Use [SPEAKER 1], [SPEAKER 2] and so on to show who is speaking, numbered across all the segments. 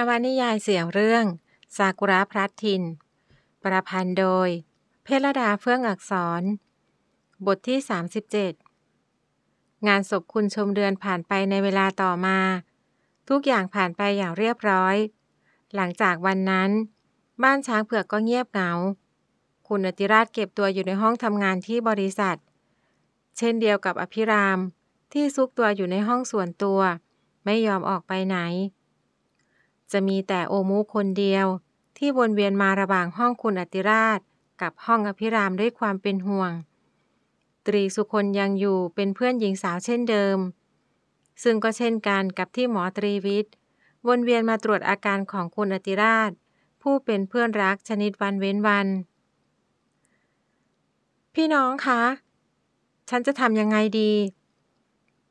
[SPEAKER 1] นวนิยายเสียงเรื่องซากุระพลัตทินประพันธ์โดย เพลดาเฟื่องอักษร บทที่ 37 งานศพคุณชมเดือนผ่านไปในเวลาต่อมา ทุกอย่างผ่านไปอย่างเรียบร้อย หลังจากวันนั้น บ้านช้างเผือกก็เงียบเหงาคุณอติราชเก็บตัวอยู่ในห้องทำงานที่บริษัท เช่นเดียวกับอภิรามที่ซุกตัวอยู่ในห้องส่วนตัวไม่ยอมออกไปไหนจะมีแต่โอมูคนเดียวที่วนเวียนมาระหว่างห้องคุณอติราชกับห้องอภิรามด้วยความเป็นห่วง ตรีสุคนยังอยู่เป็นเพื่อนหญิงสาวเช่นเดิม ซึ่งก็เช่นกันกับที่หมอตรีวิทย์วนเวียนมาตรวจอาการของคุณอติราชผู้เป็นเพื่อนรักชนิดวันเว้นวัน พี่น้องคะ ฉันจะทำยังไงดี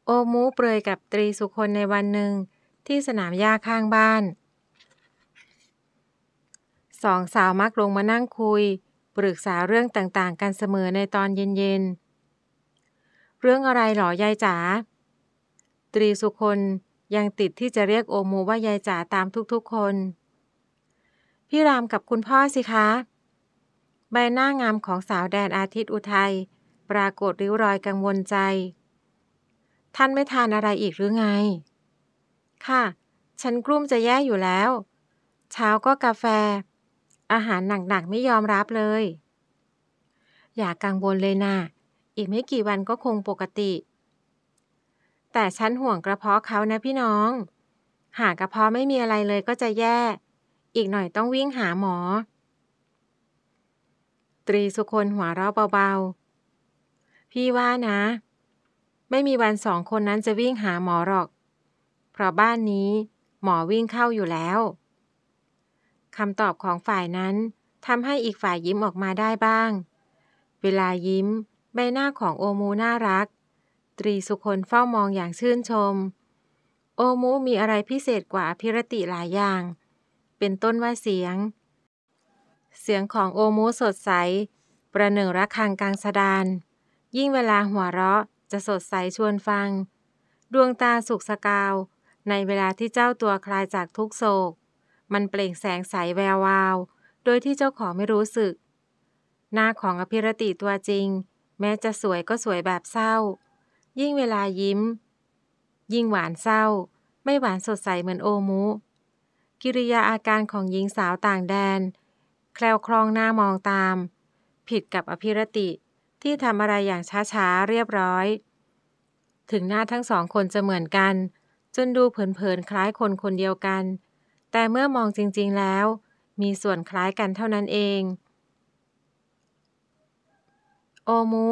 [SPEAKER 1] โอมูเปรยกับตรีสุคนในวันหนึ่งที่สนามหญ้าข้างบ้านสองสาวมักลงมานั่งคุย ปรึกษาเรื่องต่าง ๆ กันเสมอในตอนเย็น ๆ เรื่องอะไรหรอยายจ๋า ตรีสุคนยังติดที่จะเรียกโอมูว่า ยายจ๋าตามทุกๆคน พี่รามกับคุณพ่อสิคะ ใบหน้างามของสาวแดนอาทิตย์อุทัย ปรากฏริ้วรอยกังวลใจ ท่านไม่ทานอะไรอีกหรือไง ค่ะ ฉันกลุ้มจะแย่อยู่แล้ว เช้าก็กาแฟอาหารหนักๆไม่ยอมรับเลย อย่ากกังวลเลยนะ่ะ อีกไม่กี่วันก็คงปกติ แต่ฉันห่วงกระเพาะเขานะพี่น้อง หากระเพาะไม่มีอะไรเลยก็จะแย่ อีกหน่อยต้องวิ่งหาหมอ ตรีสุคนหัวเราะเบาๆ พี่ว่านะ ไม่มีวันสองคนนั้นจะวิ่งหาหมอหรอก เพราะบ้านนี้หมอวิ่งเข้าอยู่แล้วคำตอบของฝ่ายนั้นทำให้อีกฝ่ายยิ้มออกมาได้บ้าง เวลายิ้มใบหน้าของโอมูน่ารัก ตรีสุคนเฝ้ามองอย่างชื่นชม โอมูมีอะไรพิเศษกว่าพิรติหลายอย่าง เป็นต้นว่าเสียง เสียงของโอมูสดใส ประหนึ่งระคังกลางสดาน ยิ่งเวลาหัวเราะจะสดใสชวนฟัง ดวงตาสุกสกาวในเวลาที่เจ้าตัวคลายจากทุกโศกมันเปล่งแสงใสแวววาว โดยที่เจ้าของไม่รู้สึก หน้าของอภิรติตัวจริง แม้จะสวยก็สวยแบบเศร้า ยิ่งเวลายิ้ม ยิ่งหวานเศร้า ไม่หวานสดใสเหมือนโอมุ กิริยาอาการของหญิงสาวต่างแดน แคลวคลองหน้ามองตาม ผิดกับอภิรติที่ทำอะไรอย่างช้าๆเรียบร้อย ถึงหน้าทั้งสองคนจะเหมือนกัน จนดูเผินๆคล้ายคนคนเดียวกันแต่เมื่อมองจริง ๆ แล้ว มีส่วนคล้ายกันเท่านั้นเอง โอมู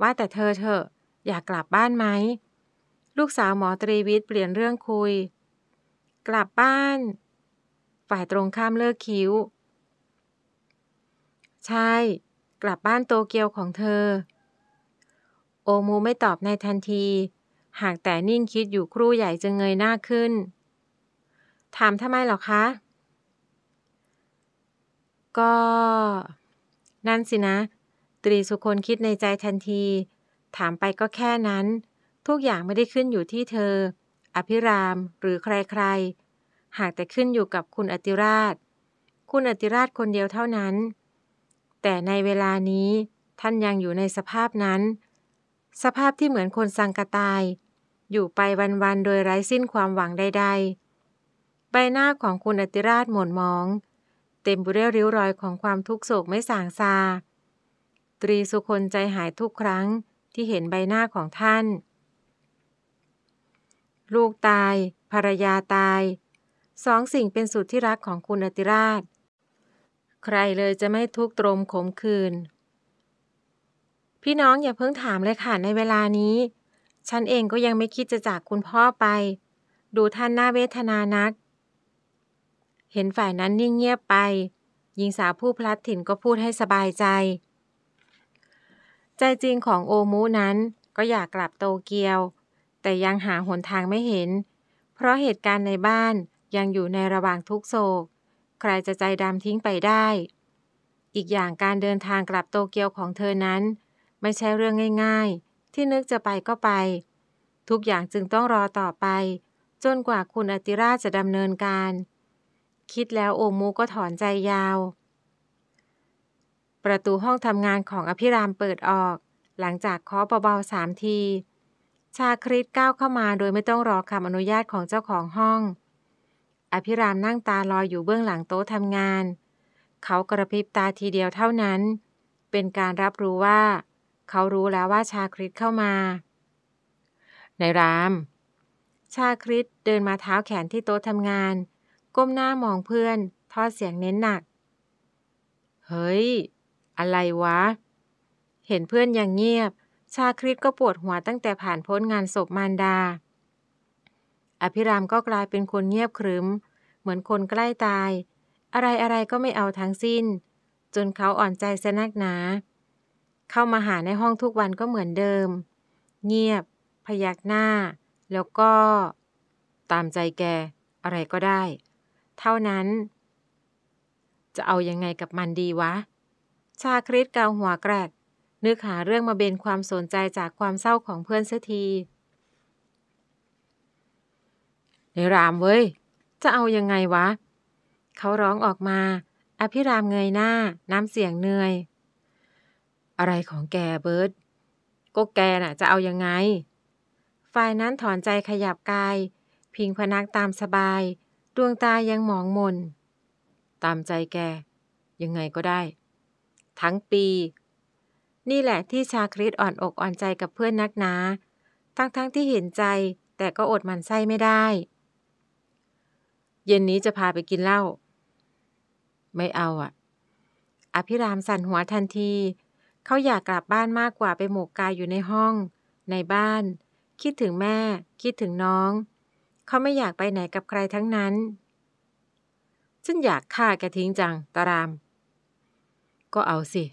[SPEAKER 1] ว่าแต่เธอเถอะอยากกลับบ้านไหม ลูกสาวหมอตรีวิทย์เปลี่ยนเรื่องคุย กลับบ้าน ฝ่ายตรงข้ามเลิกคิ้ว ใช่ กลับบ้านโตเกียวของเธอ โอมูไม่ตอบในทันที หากแต่นิ่งคิดอยู่ครู่ใหญ่จะเงยหน้าขึ้นถามทำไมหรอคะ ก็ นั่นสินะ ตรีสุคนคิดในใจทันที ถามไปก็แค่นั้น ทุกอย่างไม่ได้ขึ้นอยู่ที่เธอ อภิรามหรือใครๆ หากแต่ขึ้นอยู่กับคุณอติราช คุณอติราชคนเดียวเท่านั้น แต่ในเวลานี้ท่านยังอยู่ในสภาพนั้น สภาพที่เหมือนคนสังกตาย อยู่ไปวันๆโดยไร้สิ้นความหวังใดๆใบหน้าของคุณอติราชหม่นมอง เต็มไปด้วยริ้วรอยของความทุกโศกไม่ส่างซา ตรีสุคนใจหายทุกครั้งที่เห็นใบหน้าของท่าน ลูกตาย ภรรยาตาย สองสิ่งเป็นสุดที่รักของคุณอติราชใครเลยจะไม่ทุกตรมขมคืน พี่น้องอย่าเพิ่งถามเลยค่ะในเวลานี้ ฉันเองก็ยังไม่คิดจะจากคุณพ่อไป ดูท่านหน้าเวทนานักเห็นฝ่ายนั้นนิ่งเงียบไปหญิงสาวผู้พลัดถิ่นก็พูดให้สบายใจ ใจจริงของโอมูนั้นก็อยากกลับโตเกียว แต่ยังหาหนทางไม่เห็น เพราะเหตุการณ์ในบ้านยังอยู่ในระหว่างทุกโศก ใครจะใจดำทิ้งไปได้ อีกอย่างการเดินทางกลับโตเกียวของเธอนั้น ไม่ใช่เรื่องง่ายๆ ที่นึกจะไปก็ไป ทุกอย่างจึงต้องรอต่อไป จนกว่าคุณอติราชจะดำเนินการคิดแล้วโอมูก็ถอนใจยาว ประตูห้องทำงานของอภิรามเปิดออก หลังจากเคาะเบาๆสามที ชาคริสก้าวเข้ามาโดยไม่ต้องรอคำอนุญาตของเจ้าของห้อง อภิรามนั่งตาลอยอยู่เบื้องหลังโต๊ะทำงาน เขากระพริบตาทีเดียวเท่านั้น เป็นการรับรู้ว่า เขารู้แล้วว่าชาคริสเข้ามา ในราม ชาคริสเดินมาเท้าแขนที่โต๊ะทำงานก้มหน้ามองเพื่อน ทอดเสียงเน้นหนัก เฮ้ย อะไรวะ เห็นเพื่อนยังเงียบ ชาคริสก็ปวดหัวตั้งแต่ผ่านพ้นงานศพมารดา อภิรามก็กลายเป็นคนเงียบครึมเหมือนคนใกล้ตาย อะไรอะไรก็ไม่เอาทั้งสิ้น จนเขาอ่อนใจสนักหนา เข้ามาหาในห้องทุกวันก็เหมือนเดิม เงียบ พยักหน้า แล้วก็ ตามใจแก อะไรก็ได้เท่านั้น จะเอายังไงกับมันดีวะ ชาคริสเกาหัวแกรกนึกหาเรื่องมาเบนความสนใจจากความเศร้าของเพื่อนเสียทีในรามเว้ยจะเอายังไงวะ เขาร้องออกมาอภิรามเงยหน้าน้ำเสียงเหนื่อย อะไรของแกเบิร์ดก็แกน่ะ จะเอายังไง ฝ่ายนั้นถอนใจขยับกาย พิงพนักตามสบายดวงตายังหมองมนตามใจแกยังไงก็ได้ ทั้งปี นี่แหละที่ชาคริตอ่อนอกอ่อนใจกับเพื่อนนักนา ทั้งๆทที่เห็นใจ แต่ก็อดมันไส้ไม่ได้ เย็นนี้จะพาไปกินเหล้าไม่เอาอะ่ะอภิรามสั่นหัวทันทีเขาอยากกลับบ้านมากกว่าไปหมกกายอยู่ในห้อง ในบ้าน คิดถึงแม่ คิดถึงน้องเขาไม่อยากไปไหนกับใครทั้งนั้น ฉันอยากฆ่าแกทิ้งจังตาราม ก็เอาสิ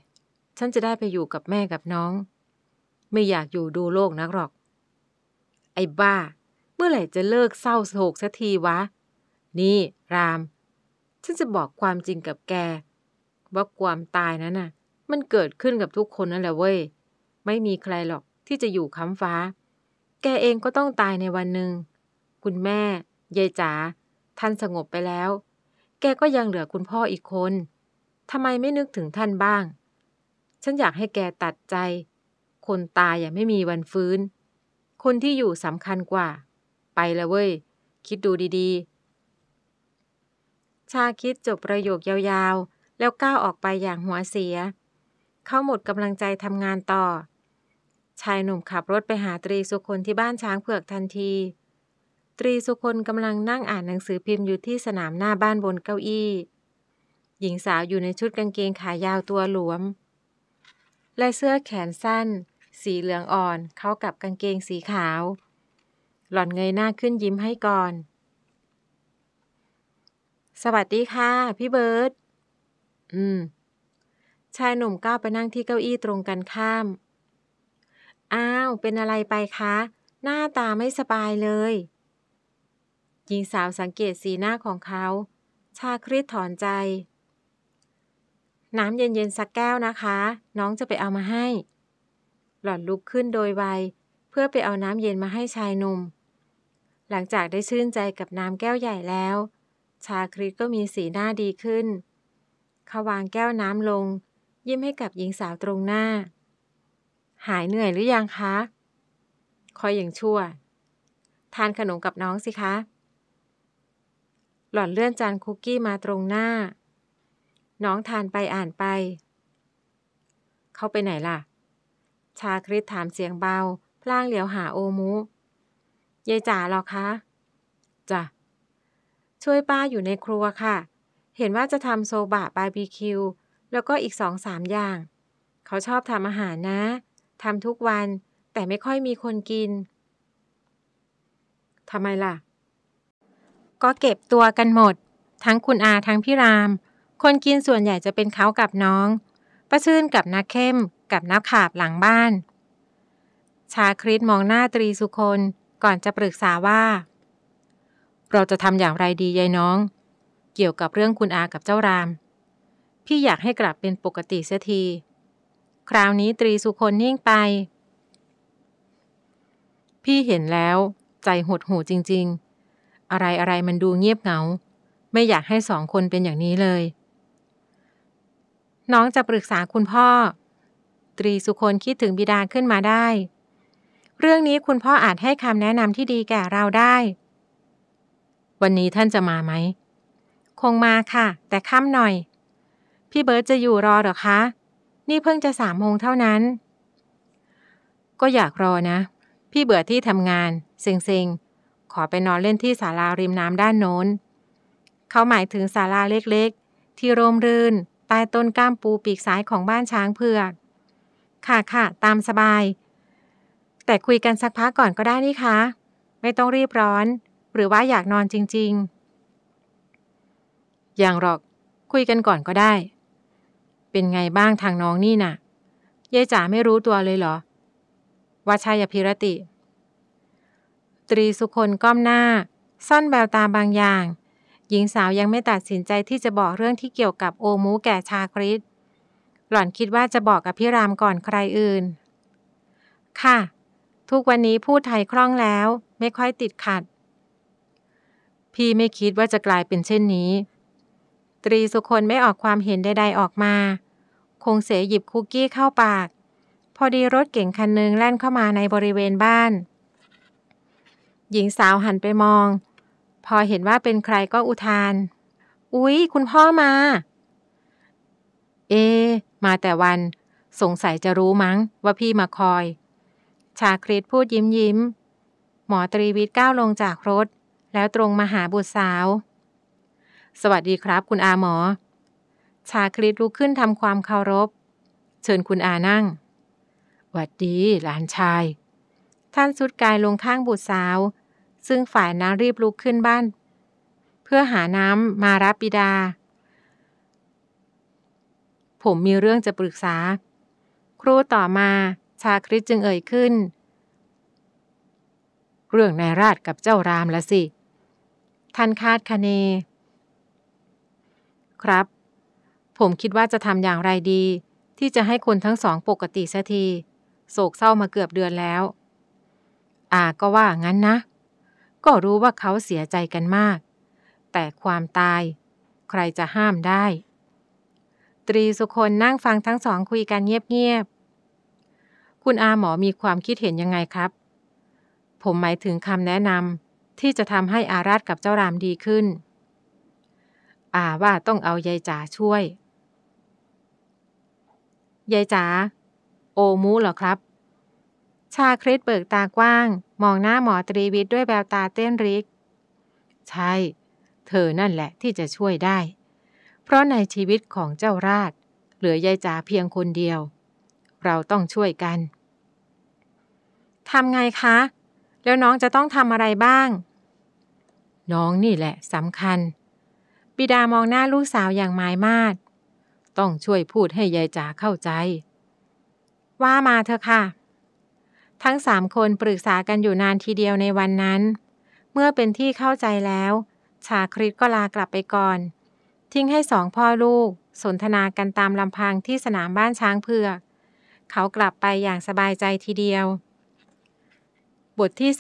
[SPEAKER 1] ฉันจะได้ไปอยู่กับแม่กับน้อง ไม่อยากอยู่ดูโลกนักหรอก ไอ้บ้า เมื่อไหร่จะเลิกเศร้าโศกสักทีวะ นี่ ราม ฉันจะบอกความจริงกับแก ว่าความตายนั้นน่ะ มันเกิดขึ้นกับทุกคนนั่นแหละเว้ย ไม่มีใครหรอกที่จะอยู่ค้ำฟ้า แกเองก็ต้องตายในวันหนึ่งคุณแม่ยายจ๋าท่านสงบไปแล้ว แกก็ยังเหลือคุณพ่ออีกคน ทำไมไม่นึกถึงท่านบ้าง ฉันอยากให้แกตัดใจ คนตายอย่าไม่มีวันฟื้น คนที่อยู่สำคัญกว่า ไปละเว้ย คิดดูดีๆ ชาคิดจบประโยคยาวๆ แล้วก้าวออกไปอย่างหัวเสีย เขาหมดกำลังใจทำงานต่อ ชายหนุ่มขับรถไปหาตรีสุคนที่บ้านช้างเผือกทันทีตรีสุคนกำลังนั่งอ่านหนังสือพิมพ์อยู่ที่สนามหน้าบ้านบนเก้าอี้ หญิงสาวอยู่ในชุดกางเกงขายาวตัวหลวม และเสื้อแขนสั้น สีเหลืองอ่อน เข้ากับกางเกงสีขาว หล่อนเงยหน้าขึ้นยิ้มให้ก่อน สวัสดีค่ะพี่เบิร์ตอืมชายหนุ่มก้าวไปนั่งที่เก้าอี้ตรงกันข้าม อ้าวเป็นอะไรไปคะ หน้าตาไม่สบายเลยหญิงสาวสังเกตสีหน้าของเขา ชาคริสถอนใจ น้ำเย็นๆสักแก้วนะคะ น้องจะไปเอามาให้ หล่อนลุกขึ้นโดยไว เพื่อไปเอาน้ำเย็นมาให้ชายหนุ่ม หลังจากได้ชื่นใจกับน้ำแก้วใหญ่แล้ว ชาคริสก็มีสีหน้าดีขึ้นเขาวางแก้วน้ำลง ยิ้มให้กับหญิงสาวตรงหน้า หายเหนื่อยหรือยังคะ คอยอย่างชั่ว ทานขนมกับน้องสิคะหล่อนเลื่อนจานคุกกี้มาตรงหน้า น้องทานไปอ่านไป เขาไปไหนล่ะ ชาคริสถามเสียงเบา พลางเหลียวหาโอมุยายจ๋าหรอคะ จ้ะ ช่วยป้าอยู่ในครัวค่ะ เห็นว่าจะทำโซบะบาร์บีคิว แล้วก็อีกสองสามอย่าง เขาชอบทำอาหารนะทำทุกวันแต่ไม่ค่อยมีคนกินทำไมล่ะก็เก็บตัวกันหมดทั้งคุณอาทั้งพี่ราม คนกินส่วนใหญ่จะเป็นเขากับน้อง ประชื่นกับนักเข้มกับนักขาบหลังบ้าน ชาคริตมองหน้าตรีสุคนก่อนจะปรึกษาว่า เราจะทำอย่างไรดียายน้อง เกี่ยวกับเรื่องคุณอากับเจ้าราม พี่อยากให้กลับเป็นปกติเสียที คราวนี้ตรีสุคนนิ่งไป พี่เห็นแล้วใจหดหูจริงๆอะไรอะไรมันดูเงียบเหงา ไม่อยากให้สองคนเป็นอย่างนี้เลย น้องจะปรึกษาคุณพ่อ ตรีสุคนคิดถึงบิดาขึ้นมาได้ เรื่องนี้คุณพ่ออาจให้คำแนะนำที่ดีแก่เราได้ วันนี้ท่านจะมาไหมคงมาค่ะ แต่ค่ำหน่อย พี่เบิร์ตจะอยู่รอหรอคะ นี่เพิ่งจะสามโมงเท่านั้น ก็อยากรอนะ พี่เบื่อที่ทำงานเซ็งๆขอไปนอนเล่นที่ศาลาริมน้ำด้านโน้นเขาหมายถึงศาลาเล็กๆ ที่ร่มรื่นใต้ต้นก้ามปูปีกซ้ายของบ้านช้างเผือกค่ะค่ะ ตามสบาย แต่คุยกันสักพักก่อนก็ได้นี่คะไม่ต้องรีบร้อน หรือว่าอยากนอนจริงๆ อย่างหรอก คุยกันก่อนก็ได้ เป็นไงบ้างทางน้องนี่นะ่ะยายจ๋าไม่รู้ตัวเลยเหรอ ว่าชายพิรติตรีสุคนก้มหน้าซ่อนแววตาบางอย่าง หญิงสาวยังไม่ตัดสินใจที่จะบอกเรื่องที่เกี่ยวกับโอมูแก่ชาคริสหล่อนคิดว่าจะบอกกับพี่รามก่อนใครอื่น ค่ะ ทุกวันนี้พูดไทยคล่องแล้วไม่ค่อยติดขัด พี่ไม่คิดว่าจะกลายเป็นเช่นนี้ ตรีสุคนไม่ออกความเห็นใด ๆออกมา คงเสยหยิบคุกกี้เข้าปาก พอดีรถเก่งคันนึงแล่นเข้ามาในบริเวณบ้านหญิงสาวหันไปมอง พอเห็นว่าเป็นใครก็อุทาน อุ๊ย คุณพ่อมา เอ มาแต่วันสงสัยจะรู้มั้งว่าพี่มาคอย ชาคริตพูดยิ้มยิ้ม หมอตรีวิทย์ก้าวลงจากรถ แล้วตรงมาหาบุตรสาว สวัสดีครับ คุณอาหมอ ชาคริตลุกขึ้นทำความเคารพ เชิญคุณอานั่งสวัสดี หลานชาย ท่านสุดกายลงข้างบุตรสาวซึ่งฝ่ายนั้นรีบลุกขึ้นบ้าน เพื่อหาน้ำมารับบิดา ผมมีเรื่องจะปรึกษา ครูต่อมา ชาคริสจึงเอ่ยขึ้น เรื่องนายราชกับเจ้ารามละสิ ท่านคาดคะเน ครับ ผมคิดว่าจะทำอย่างไรดี ที่จะให้คนทั้งสองปกติสักที โศกเศร้ามาเกือบเดือนแล้วอาก็ว่างั้นนะก็รู้ว่าเขาเสียใจกันมาก แต่ความตาย ใครจะห้ามได้ ตรีสุคนนั่งฟังทั้งสองคุยกันเงียบๆ คุณอาหมอมีความคิดเห็นยังไงครับ ผมหมายถึงคำแนะนำที่จะทำให้อาราธกับเจ้ารามดีขึ้น อาว่าต้องเอายายจ๋าช่วย ยายจ๋าโอมูเหรอครับ ชาคริสเบิกตากว้างมองหน้าหมอตรีวิทย์ด้วยแววตาเต้นริก ใช่ เธอนั่นแหละที่จะช่วยได้ เพราะในชีวิตของเจ้าราชเหลือยายจ๋าเพียงคนเดียว เราต้องช่วยกัน ทำไงคะ แล้วน้องจะต้องทำอะไรบ้าง น้องนี่แหละสำคัญบิดามองหน้าลูกสาวอย่างหมายมาดต้องช่วยพูดให้ยายจ๋าเข้าใจ ว่ามาเถอะค่ะทั้งสามคนปรึกษากันอยู่นานทีเดียวในวันนั้น เมื่อเป็นที่เข้าใจแล้ว ชาคริตก็ลากลับไปก่อน ทิ้งให้สองพ่อลูกสนทนากันตามลำพังที่สนามบ้านช้างเผือกเขากลับไปอย่างสบายใจทีเดียว บทที่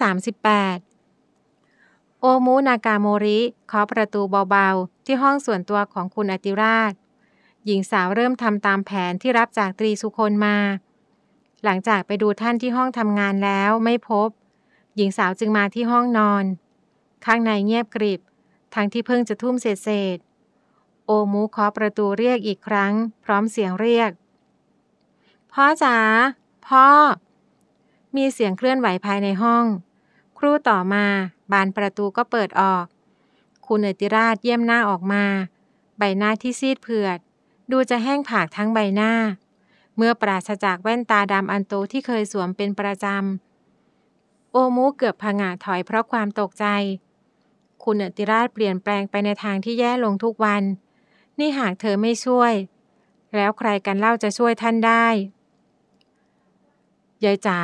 [SPEAKER 1] 38 โอมูนากาโมริเคาะประตูเบา ๆ ที่ห้องส่วนตัวของคุณอติราช หญิงสาวเริ่มทำตามแผนที่รับจากตรีสุคนมาหลังจากไปดูท่านที่ห้องทำงานแล้วไม่พบ หญิงสาวจึงมาที่ห้องนอน ข้างในเงียบกริบ ทั้งที่เพิ่งจะทุ่มเศษเศษโอมูเคาะประตูเรียกอีกครั้ง พร้อมเสียงเรียก พ่อจ๋าพ่อมีเสียงเคลื่อนไหวภายในห้อง ครู่ต่อมาบานประตูก็เปิดออก คุณเอติราชเยี่ยมหน้าออกมา ใบหน้าที่ซีดเผือด ดูจะแห้งผากทั้งใบหน้าเมื่อปราศจากแว่นตาดำอันโตที่เคยสวมเป็นประจำ โอมูเกือบผงาถอยเพราะความตกใจ คุณอติราชเปลี่ยนแปลงไปในทางที่แย่ลงทุกวัน นี่หากเธอไม่ช่วย แล้วใครกันเล่าจะช่วยท่านได้ยายจ๋า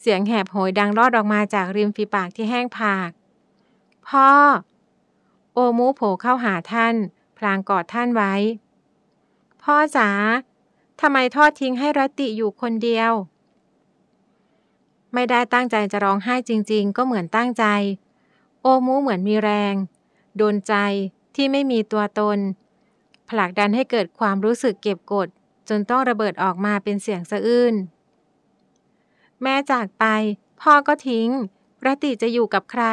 [SPEAKER 1] เสียงแหบโหยดังรอดออกมาจากริมฝีปากที่แห้งผาก พ่อ โอมูโผล่เข้าหาท่าน พลางกอดท่านไว้ พ่อจ๋าทำไมทอดทิ้งให้รัติอยู่คนเดียว ไม่ได้ตั้งใจจะร้องไห้จริง ๆ ก็เหมือนตั้งใจ โอมูเหมือนมีแรง โดนใจที่ไม่มีตัวตน ผลักดันให้เกิดความรู้สึกเก็บกดจนต้องระเบิดออกมาเป็นเสียงสะอื้น แม่จากไปพ่อก็ทิ้ง รัติจะอยู่กับใคร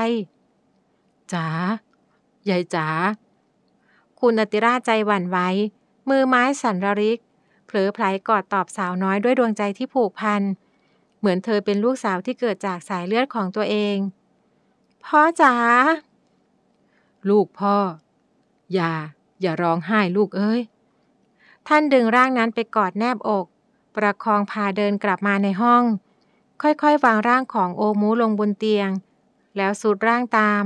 [SPEAKER 1] จ๋ายายจ๋าคุณอติราใจหวั่นไหวมือไม้สันระริกเผลอไผลกอดตอบสาวน้อยด้วยดวงใจที่ผูกพัน เหมือนเธอเป็นลูกสาวที่เกิดจากสายเลือดของตัวเอง พ่อจ๋าลูกพ่อ อย่า อย่าร้องไห้ลูกเอ้ยท่านดึงร่างนั้นไปกอดแนบอก ประคองพาเดินกลับมาในห้อง ค่อยๆวางร่างของโอมูลงบนเตียง แล้วสูดร่างตาม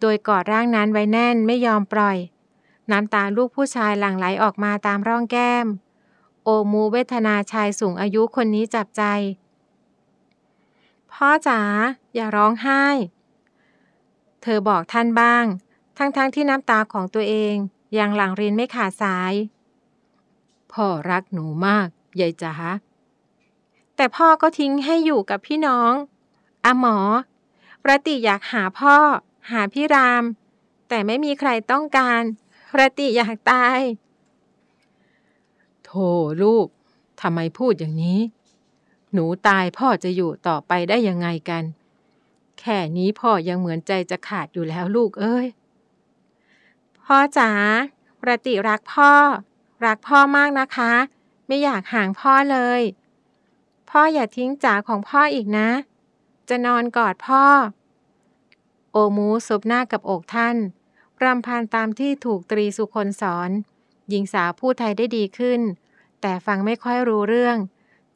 [SPEAKER 1] โดยกอดร่างนั้นไว้แน่นไม่ยอมปล่อยน้ำตาลูกผู้ชายหลั่งไหลออกมาตามร่องแก้มโอมูเวทนาชายสูงอายุคนนี้จับใจ พ่อจ๋าอย่าร้องไห้ เธอบอกท่านบ้าง ทั้งๆทที่น้ำตาของตัวเอง ยังหลังรินไม่ขาดสาย พ่อรักหนูมากยายจ๋าแต่พ่อก็ทิ้งให้อยู่กับพี่น้องอาหมอประติอยากหาพ่อ หาพี่ราม แต่ไม่มีใครต้องการประติอยากตายธ่ลูก ทำไมพูดอย่างนี้ หนูตายพ่อจะอยู่ต่อไปได้ยังไงกัน แค่นี้พ่อยังเหมือนใจจะขาดอยู่แล้วลูกเอ้ย พ่อจ๋าประติรักพ่อ รักพ่อมากนะคะ ไม่อยากห่างพ่อเลย พ่ออย่าทิ้งจ๋าของพ่ออีกนะ จะนอนกอดพ่อ โอมูสบหน้ากับอกท่าน รำพันตามที่ถูกตรีสุคนสอนหญิงสาวพูดไทยได้ดีขึ้น แต่ฟังไม่ค่อยรู้เรื่อง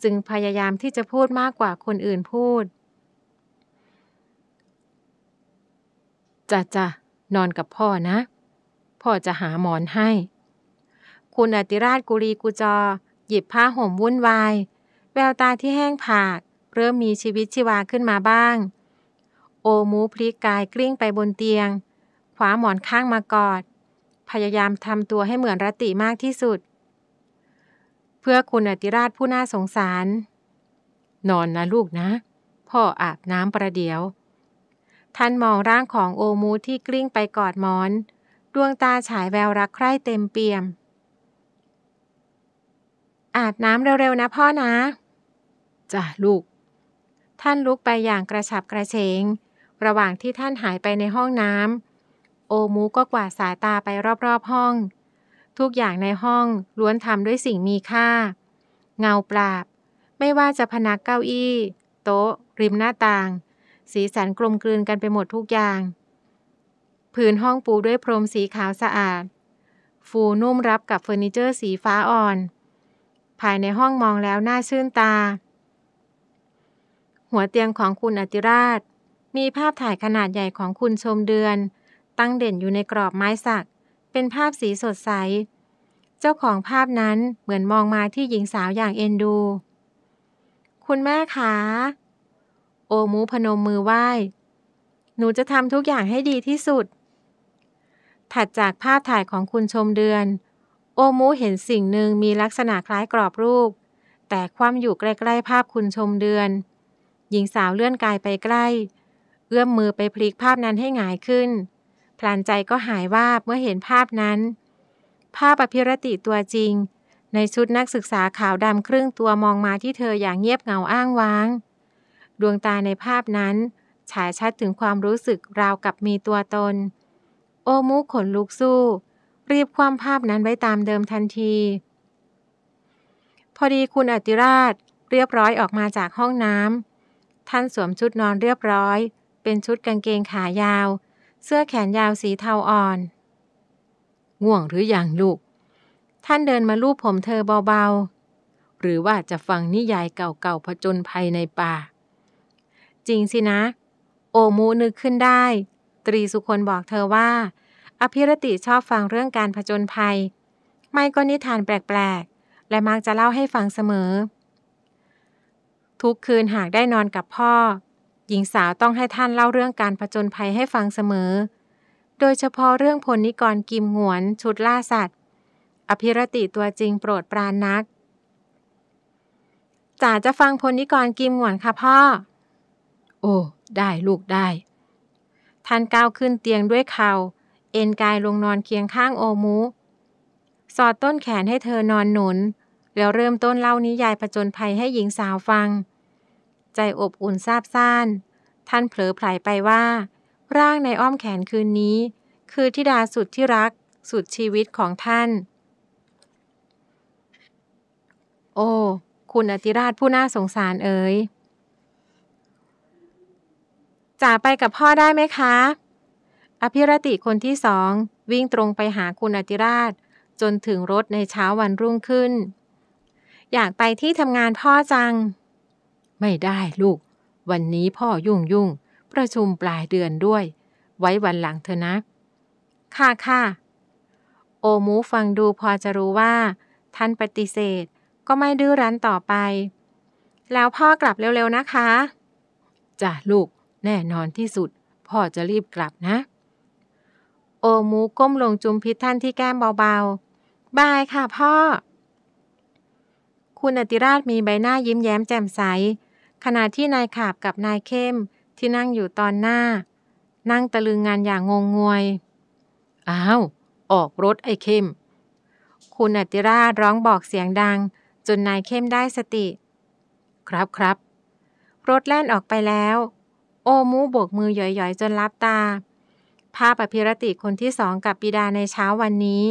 [SPEAKER 1] จึงพยายามที่จะพูดมากกว่าคนอื่นพูดจะจะนอนกับพ่อนะ พ่อจะหาหมอนให้ คุณอติราชกุรีกุจอ หยิบผ้าห่มวุ่นวาย แววตาที่แห้งผากเริ่มมีชีวิตชีวาขึ้นมาบ้าง โอมูพลิกกายกลิ้งไปบนเตียง ขวาหมอนข้างมากอดพยายามทำตัวให้เหมือนรติมากที่สุด เพื่อคุณอติราชผู้น่าสงสาร นอนนะลูกนะ พ่ออาบน้ำประเดี๋ยว ท่านมองร่างของโอมูที่กลิ้งไปกอดหมอนดวงตาฉายแววรักใคร่เต็มเปี่ยม อาบน้ำเร็ว ๆนะพ่อนะจ้ะลูก ท่านลุกไปอย่างกระฉับกระเฉง ระหว่างที่ท่านหายไปในห้องน้ำโอมูก็กวาดสายตาไปรอบๆห้อง ทุกอย่างในห้องล้วนทำด้วยสิ่งมีค่า เงาปราบ ไม่ว่าจะพนักเก้าอี้ โต๊ะ ริมหน้าต่าง สีสันกลมกลืนกันไปหมดทุกอย่างผืนห้องปูด้วยพรมสีขาวสะอาด ฟูนุ่มรับกับเฟอร์นิเจอร์สีฟ้าอ่อน ภายในห้องมองแล้วน่าชื่นตา หัวเตียงของคุณอติราชมีภาพถ่ายขนาดใหญ่ของคุณชมเดือนตั้งเด่นอยู่ในกรอบไม้สัก เป็นภาพสีสดใส เจ้าของภาพนั้นเหมือนมองมาที่หญิงสาวอย่างเอ็นดู คุณแม่คะ โอมูพนมมือไหว้ หนูจะทำทุกอย่างให้ดีที่สุด ถัดจากภาพถ่ายของคุณชมเดือน โอมูเห็นสิ่งหนึ่งมีลักษณะคล้ายกรอบรูป แต่ความอยู่ใกล้ ๆ ภาพคุณชมเดือน หญิงสาวเลื่อนกายไปใกล้ เอื้อมมือไปพลิกภาพนั้นให้หงายขึ้นพลานใจก็หายวาบเมื่อเห็นภาพนั้น ภาพอภิรติตัวจริง ในชุดนักศึกษาขาวดำครึ่งตัวมองมาที่เธออย่างเงียบเหงาอ้างว้าง ดวงตาในภาพนั้น ฉายชัดถึงความรู้สึกราวกับมีตัวตน โอมูขนลุกสู้รีบคว่ำภาพนั้นไว้ตามเดิมทันที พอดีคุณอติราชเรียบร้อยออกมาจากห้องน้ำท่านสวมชุดนอนเรียบร้อย เป็นชุดกางเกงขายาวเสื้อแขนยาวสีเทาอ่อน ง่วงหรืออยังลูก ท่านเดินมาลูบผมเธอเบาๆ หรือว่าจะฟังนิยายเก่าๆ ผจญภัยในป่า จริงสินะ โอมูนึกขึ้นได้ ตรีสุคนบอกเธอว่า อภิรติชอบฟังเรื่องการผจญภัย ไม่ก็นิทานแปลกๆ และมักจะเล่าให้ฟังเสมอ ทุกคืนหากได้นอนกับพ่อหญิงสาวต้องให้ท่านเล่าเรื่องการผจญภัยให้ฟังเสมอ โดยเฉพาะเรื่องพลนิกรกิมหวน ชุดล่าสัตว์ อภิรติตัวจริงโปรดปรานนักจ๋าจะฟังพลนิกรกิมหวนค่ะพ่อ โอ้ ได้ลูกได้ ท่านก้าวขึ้นเตียงด้วยเขา่า เอนกายลงนอนเคียงข้างโอมู สอดต้นแขนให้เธอนอนหนุน แล้วเริ่มต้นเล่านิยายผจญภัยให้หญิงสาวฟังใจ อบอุ่นซาบซ่าน ท่านเผลอไผลไปว่า ร่างในอ้อมแขนคืนนี้ คือธิดา สุดที่รัก สุดชีวิตของท่าน โอ้ คุณอติราชผู้น่าสงสารเอ๋ยจ่าไปกับพ่อได้ไหมคะ อภิรติคนที่สอง วิ่งตรงไปหาคุณอติราชจนถึงรถในเช้าวันรุ่งขึ้น อยากไปที่ทำงานพ่อจังไม่ได้ลูก วันนี้พ่อยุ่งยุ่ง ประชุมปลายเดือนด้วย ไว้วันหลังเถอะนะ ค่ะค่ะโอมูฟังดูพอจะรู้ว่า ท่านปฏิเสธ ก็ไม่ดื้อรั้นต่อไป แล้วพ่อกลับเร็วๆนะคะจ้ะลูกแน่นอนที่สุด พ่อจะรีบกลับนะ โอมูก้มลงจุมพิษท่านที่แก้มเบาๆ บายค่ะพ่อ คุณอติราชมีใบหน้ายิ้มแย้มแจ่มใสขณะที่นายขาบกับนายเข้มที่นั่งอยู่ตอนหน้า นั่งตะลึงงานอย่างงงงวยอ้าว ออกรถไอ้เข้ม คุณอติราชร้องบอกเสียงดังจนนายเข้มได้สติ ครับครับ รถแล่นออกไปแล้ว โอมูโบกมือหย่อยๆ จนลับตา ภาพอภิรติคนที่สองกับปิดาในเช้าวันนี้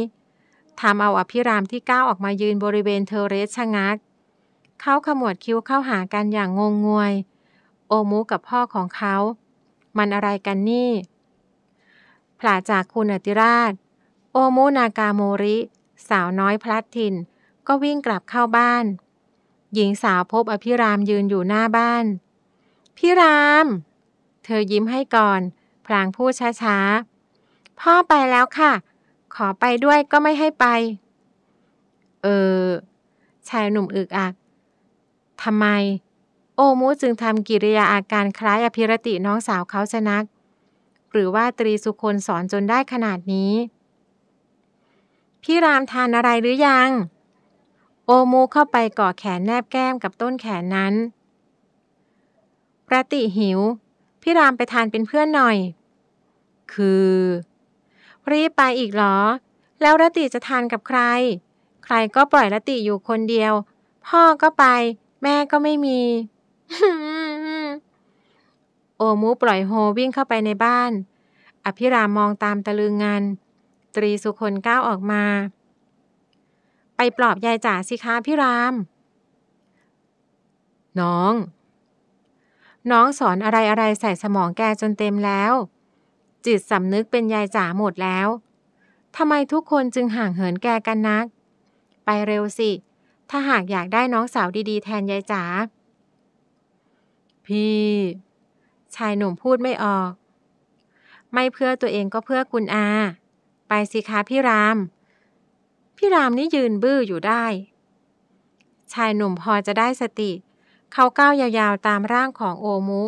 [SPEAKER 1] ทำเอาอภิรามที่ก้าวออกมายืนบริเวณเทเรสชะงักเขาขมวดคิ้วเข้าหากันอย่างงงงวย โอมูกับพ่อของเขา มันอะไรกันนี่ผลาจากคุณอติราช โอมูนากาโมริ สาวน้อยพลัดถิ่น ก็วิ่งกลับเข้าบ้าน หญิงสาวพบอภิรามยืนอยู่หน้าบ้าน พี่ราม เธอยิ้มให้ก่อน พลางพูดช้าๆ พ่อไปแล้วค่ะ ขอไปด้วยก็ไม่ให้ไป เออ ชายหนุ่มอึกอักทำไม โอมูจึงทำกิริยาอาการคล้ายอภิรติน้องสาวเขาชนัก หรือว่าตรีสุคนสอนจนได้ขนาดนี้ พี่รามทานอะไรหรือยัง โอมูเข้าไปก่อแขนแนบแก้มกับต้นแขนนั้นประติหิว พี่รามไปทานเป็นเพื่อนหน่อย คือรีบไปอีกเหรอ แล้วรติจะทานกับใคร ใครก็ปล่อยรติอยู่คนเดียว พ่อก็ไปแม่ก็ไม่มี โอมูปล่อยโฮวิ่งเข้าไปในบ้าน อภิรามมองตามตะลึงงัน ตรีสุคนก้าวออกมา ไปปลอบยายจ๋าสิคะพี่ราม น้อง น้องสอนอะไรอะไรใส่สมองแกจนเต็มแล้ว จิตสำนึกเป็นยายจ๋าหมดแล้ว ทำไมทุกคนจึงห่างเหินแกกันนัก ไปเร็วสิถ้าหากอยากได้น้องสาวดี ๆ แทนยายจ๋าพี่ ชายหนุ่มพูดไม่ออก ไม่เพื่อตัวเองก็เพื่อคุณอา ไปสิคะพี่ราม พี่รามนี่ยืนบื้ออยู่ได้ ชายหนุ่มพอจะได้สติ เขาก้าวยาว ๆ ตามร่างของโอมุ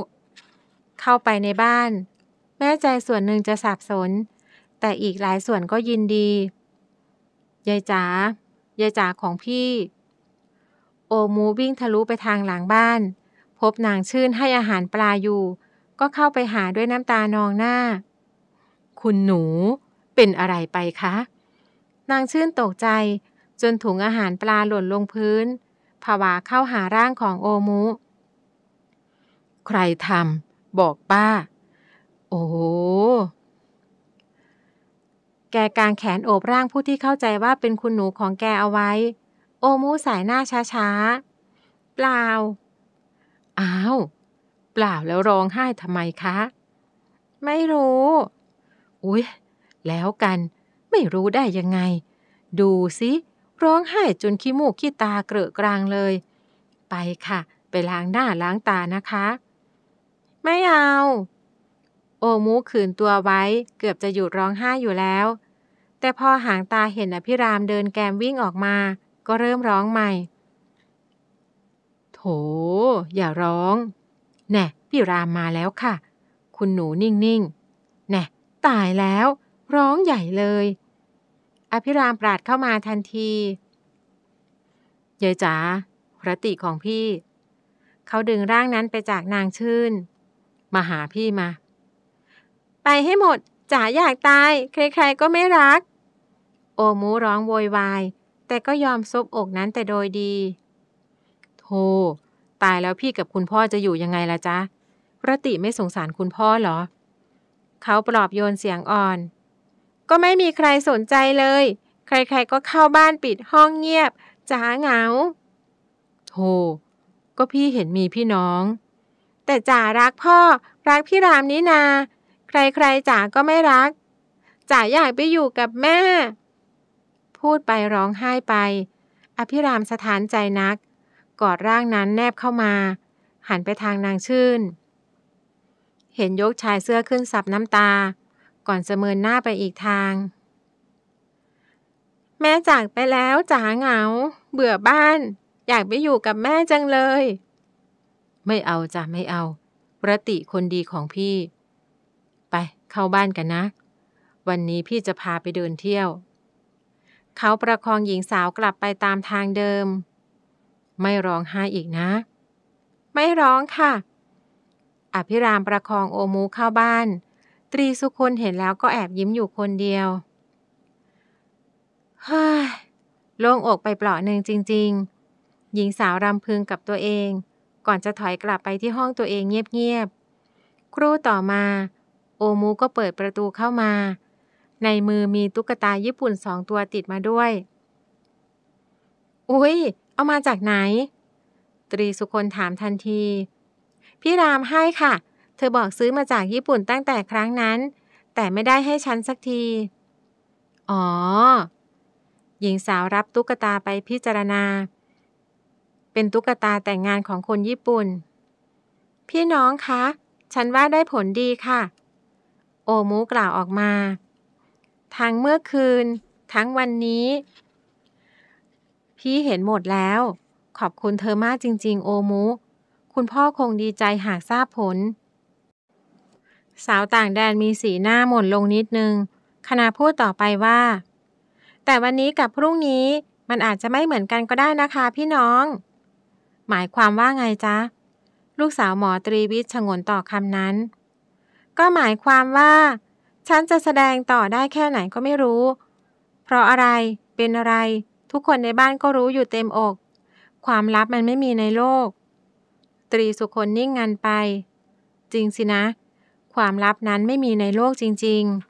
[SPEAKER 1] เข้าไปในบ้าน แม่ใจส่วนหนึ่งจะสับสน แต่อีกหลายส่วนก็ยินดียายจ๋ายายจ๋าของพี่โอมูวิ่งทะลุไปทางหลังบ้าน พบนางชื่นให้อาหารปลาอยู่ ก็เข้าไปหาด้วยน้ำตานองหน้า คุณหนู เป็นอะไรไปคะ นางชื่นตกใจ จนถุงอาหารปลาหล่นลงพื้นผวาเข้าหาร่างของโอมูใครทำ บอกป้า โอ้แกกางแขนโอบร่างผู้ที่เข้าใจว่าเป็นคุณหนูของแกเอาไว้โอมูสายหน้าช้าๆ เปล่า อ้าว เปล่าแล้วร้องไห้ทำไมคะ ไม่รู้ อุ๊ย แล้วกัน ไม่รู้ได้ยังไง ดูสิร้องไห้จนขี้มูกขี้ตาเกลอะกลางเลย ไปค่ะ ไปล้างหน้าล้างตานะคะ ไม่เอา โอมูขืนตัวไว้ เกือบจะหยุดร้องไห้อยู่แล้ว แต่พอหางตาเห็นอภิรามเดินแกมวิ่งออกมาก็เริ่มร้องใหม่ โถ อย่าร้องแน่พี่รามมาแล้วค่ะ คุณหนูนิ่งๆแน่ตายแล้ว ร้องใหญ่เลย อภิรามปราดเข้ามาทันทียายจ๋ารติของพี่ เขาดึงร่างนั้นไปจากนางชื่น มาหาพี่มา ไปให้หมดจ๋าอยากตาย ใครๆ ก็ไม่รัก โอมูร้องโวยวายแต่ก็ยอมซบอกนั้นแต่โดยดีโธ่ตายแล้วพี่กับคุณพ่อจะอยู่ยังไงล่ะจ๊ะ รติไม่สงสารคุณพ่อหรอ เขาปลอบโยนเสียงอ่อน ก็ไม่มีใครสนใจเลย ใครๆก็เข้าบ้านปิดห้องเงียบจ๋าเหงาโธ่ก็พี่เห็นมีพี่น้อง แต่จ๋ารักพ่อ รักพี่รามนี่นา ใครๆจ๋าก็ไม่รัก จ๋าอยากไปอยู่กับแม่พูดไปร้องไห้ไป อภิรามสถานใจนักกอดร่างนั้นแนบเข้ามา หันไปทางนางชื่น เห็นยกชายเสื้อขึ้นสับน้ำตา ก่อนเสมือนหน้าไปอีกทาง แม่จากไปแล้วจ๋าเหงาเบื่อบ้าน อยากไปอยู่กับแม่จังเลย ไม่เอาจ้ะไม่เอาประติคนดีของพี่ ไปเข้าบ้านกันนะ วันนี้พี่จะพาไปเดินเที่ยวเขาประคองหญิงสาวกลับไปตามทางเดิม ไม่ร้องไห้อีกนะ ไม่ร้องค่ะอภิรามประคองโอมูเข้าบ้าน ตรีสุคนเห็นแล้วก็แอบยิ้มอยู่คนเดียวเฮ้ยโล่งอกไปเปล่าหนึ่งจริง ๆ หญิงสาวรำพึงกับตัวเอง ก่อนจะถอยกลับไปที่ห้องตัวเองเงียบๆครู่ต่อมา โอมูก็เปิดประตูเข้ามาในมือมีตุ๊กตาญี่ปุ่นสองตัวติดมาด้วย อุ๊ยเอามาจากไหน ตรีสุคนถามทันที พี่รามให้ค่ะ เธอบอกซื้อมาจากญี่ปุ่นตั้งแต่ครั้งนั้น แต่ไม่ได้ให้ฉันสักที อ๋อ หญิงสาวรับตุ๊กตาไปพิจารณา เป็นตุ๊กตาแต่งงานของคนญี่ปุ่น พี่น้องคะ ฉันว่าได้ผลดีค่ะ โอมูกล่าวออกมาทั้งเมื่อคืน ทั้งวันนี้ พี่เห็นหมดแล้ว ขอบคุณเธอมากจริง ๆ โอมูคุณพ่อคงดีใจหากทราบผล สาวต่างแดนมีสีหน้าหม่นลงนิดนึงคณะพูดต่อไปว่า แต่วันนี้กับพรุ่งนี้มันอาจจะไม่เหมือนกันก็ได้นะคะพี่น้อง หมายความว่าไงจ๊ะลูกสาวหมอตรีวิชงนต่อคำนั้น ก็หมายความว่าฉันจะแสดงต่อได้แค่ไหนก็ไม่รู้ เพราะอะไร เป็นอะไร ทุกคนในบ้านก็รู้อยู่เต็มอก ความลับมันไม่มีในโลก ตรีสุคนนิ่งงันไป จริงสินะ ความลับนั้นไม่มีในโลกจริง ๆ